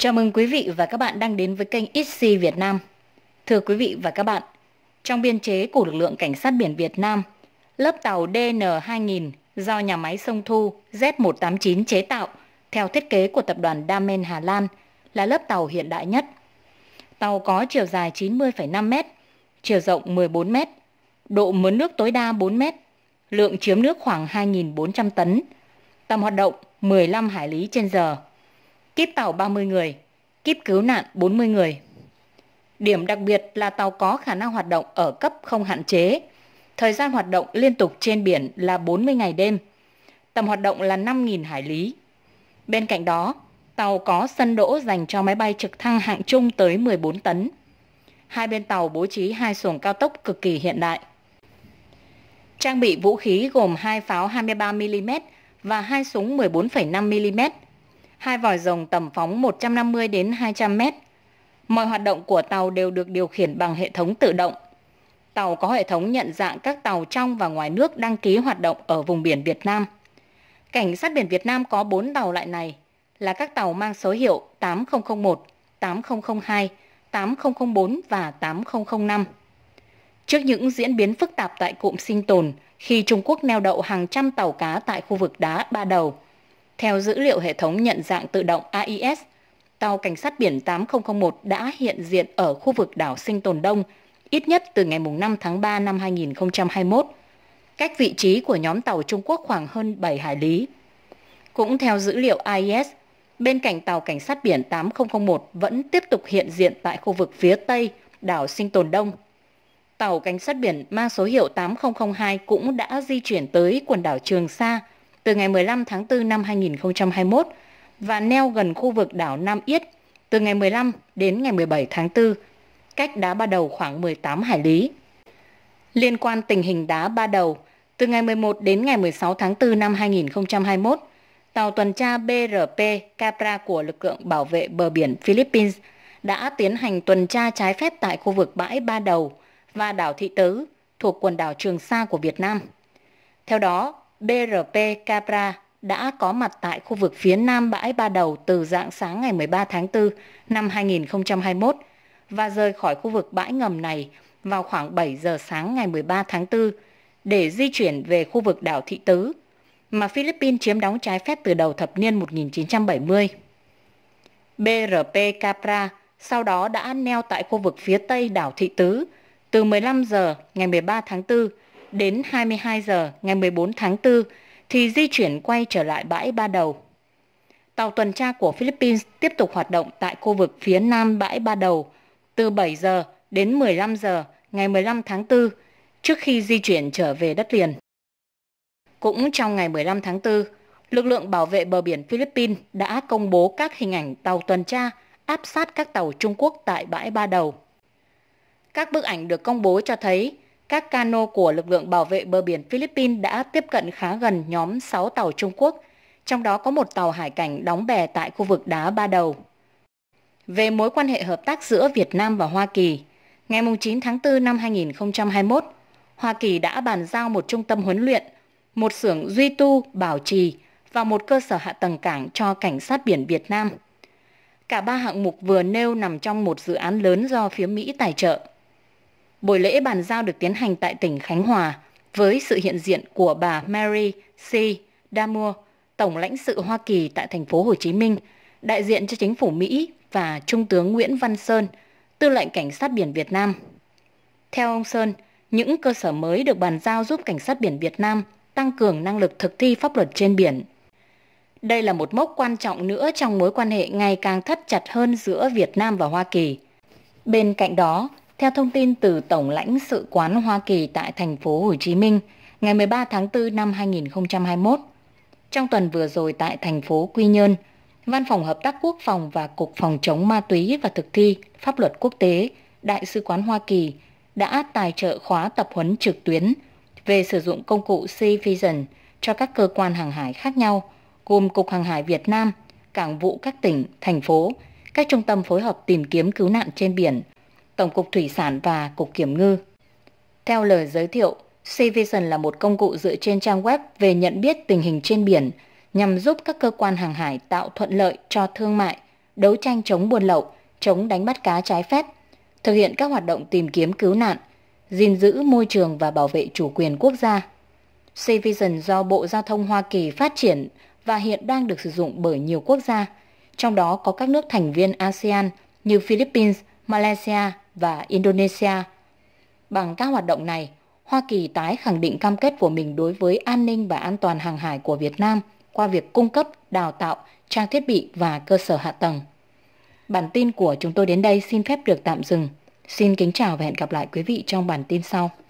Chào mừng quý vị và các bạn đang đến với kênh ITC Việt Nam. Thưa quý vị và các bạn, trong biên chế của lực lượng cảnh sát biển Việt Nam, lớp tàu DN2000 do nhà máy sông Thu Z189 chế tạo theo thiết kế của tập đoàn Damen Hà Lan là lớp tàu hiện đại nhất. Tàu có chiều dài 90,5 m, chiều rộng 14 m, độ mướn nước tối đa 4 m, lượng chiếm nước khoảng 2.400 tấn, tầm hoạt động 15 hải lý trên giờ kíp tàu 30 người, kíp cứu nạn 40 người. Điểm đặc biệt là tàu có khả năng hoạt động ở cấp không hạn chế. Thời gian hoạt động liên tục trên biển là 40 ngày đêm. Tầm hoạt động là 5.000 hải lý. Bên cạnh đó, tàu có sân đỗ dành cho máy bay trực thăng hạng trung tới 14 tấn. Hai bên tàu bố trí hai xuồng cao tốc cực kỳ hiện đại. Trang bị vũ khí gồm hai pháo 23mm và hai súng 14,5mm, hai vòi rồng tầm phóng 150 đến 200 mét. Mọi hoạt động của tàu đều được điều khiển bằng hệ thống tự động. Tàu có hệ thống nhận dạng các tàu trong và ngoài nước đăng ký hoạt động ở vùng biển Việt Nam. Cảnh sát biển Việt Nam có 4 tàu loại này là các tàu mang số hiệu 8001, 8002, 8004 và 8005. Trước những diễn biến phức tạp tại cụm sinh tồn khi Trung Quốc neo đậu hàng trăm tàu cá tại khu vực đá Ba Đầu – theo dữ liệu hệ thống nhận dạng tự động AIS, tàu cảnh sát biển 8001 đã hiện diện ở khu vực đảo Sinh Tồn Đông ít nhất từ ngày 5 tháng 3 năm 2021, cách vị trí của nhóm tàu Trung Quốc khoảng hơn 7 hải lý. Cũng theo dữ liệu AIS, bên cạnh tàu cảnh sát biển 8001 vẫn tiếp tục hiện diện tại khu vực phía Tây, đảo Sinh Tồn Đông. Tàu cảnh sát biển mang số hiệu 8002 cũng đã di chuyển tới quần đảo Trường Sa, từ ngày 15 tháng 4 năm 2021 và neo gần khu vực đảo Nam Yết từ ngày 15 đến ngày 17 tháng 4, cách đá Ba Đầu khoảng 18 hải lý. Liên quan tình hình đá Ba Đầu, từ ngày 11 đến ngày 16 tháng 4 năm 2021, tàu tuần tra BRP Capra của lực lượng bảo vệ bờ biển Philippines đã tiến hành tuần tra trái phép tại khu vực bãi Ba Đầu và đảo Thị Tứ thuộc quần đảo Trường Sa của Việt Nam. Theo đó, BRP Capra đã có mặt tại khu vực phía nam bãi Ba Đầu từ dạng sáng ngày 13 tháng 4 năm 2021 và rời khỏi khu vực bãi ngầm này vào khoảng 7 giờ sáng ngày 13 tháng 4 để di chuyển về khu vực đảo Thị Tứ mà Philippines chiếm đóng trái phép từ đầu thập niên 1970. BRP Capra sau đó đã neo tại khu vực phía tây đảo Thị Tứ từ 15 giờ ngày 13 tháng 4 đến 22 giờ ngày 14 tháng 4 thì di chuyển quay trở lại bãi Ba Đầu. Tàu tuần tra của Philippines tiếp tục hoạt động tại khu vực phía nam bãi Ba Đầu từ 7 giờ đến 15 giờ ngày 15 tháng 4 trước khi di chuyển trở về đất liền. Cũng trong ngày 15 tháng 4, lực lượng bảo vệ bờ biển Philippines đã công bố các hình ảnh tàu tuần tra áp sát các tàu Trung Quốc tại bãi Ba Đầu. Các bức ảnh được công bố cho thấy các cano của lực lượng bảo vệ bờ biển Philippines đã tiếp cận khá gần nhóm 6 tàu Trung Quốc, trong đó có một tàu hải cảnh đóng bè tại khu vực đá Ba Đầu. Về mối quan hệ hợp tác giữa Việt Nam và Hoa Kỳ, ngày 9 tháng 4 năm 2021, Hoa Kỳ đã bàn giao một trung tâm huấn luyện, một xưởng duy tu, bảo trì và một cơ sở hạ tầng cảng cho cảnh sát biển Việt Nam. Cả ba hạng mục vừa nêu nằm trong một dự án lớn do phía Mỹ tài trợ buổi lễ bàn giao được tiến hành tại tỉnh Khánh Hòa với sự hiện diện của bà Mary C. Damour, Tổng lãnh sự Hoa Kỳ tại thành phố Hồ Chí Minh, đại diện cho chính phủ Mỹ và Trung tướng Nguyễn Văn Sơn, Tư lệnh Cảnh sát biển Việt Nam. Theo ông Sơn, những cơ sở mới được bàn giao giúp Cảnh sát biển Việt Nam tăng cường năng lực thực thi pháp luật trên biển. Đây là một mốc quan trọng nữa trong mối quan hệ ngày càng thắt chặt hơn giữa Việt Nam và Hoa Kỳ. Bên cạnh đó, theo thông tin từ Tổng lãnh sự quán Hoa Kỳ tại thành phố Hồ Chí Minh, ngày 13 tháng 4 năm 2021, trong tuần vừa rồi tại thành phố Quy Nhơn, Văn phòng Hợp tác Quốc phòng và Cục Phòng chống ma túy và thực thi pháp luật quốc tế, Đại sứ quán Hoa Kỳ đã tài trợ khóa tập huấn trực tuyến về sử dụng công cụ Sea Vision cho các cơ quan hàng hải khác nhau, gồm Cục Hàng hải Việt Nam, Cảng vụ các tỉnh, thành phố, các trung tâm phối hợp tìm kiếm cứu nạn trên biển Tổng cục Thủy sản và Cục Kiểm ngư. Theo lời giới thiệu, Seavision là một công cụ dựa trên trang web về nhận biết tình hình trên biển nhằm giúp các cơ quan hàng hải tạo thuận lợi cho thương mại, đấu tranh chống buôn lậu, chống đánh bắt cá trái phép, thực hiện các hoạt động tìm kiếm cứu nạn, gìn giữ môi trường và bảo vệ chủ quyền quốc gia. Seavision do Bộ Giao thông Hoa Kỳ phát triển và hiện đang được sử dụng bởi nhiều quốc gia, trong đó có các nước thành viên ASEAN như Philippines, Malaysia, và Indonesia. Bằng các hoạt động này, Hoa Kỳ tái khẳng định cam kết của mình đối với an ninh và an toàn hàng hải của Việt Nam qua việc cung cấp, đào tạo, trang thiết bị và cơ sở hạ tầng. Bản tin của chúng tôi đến đây xin phép được tạm dừng. Xin kính chào và hẹn gặp lại quý vị trong bản tin sau.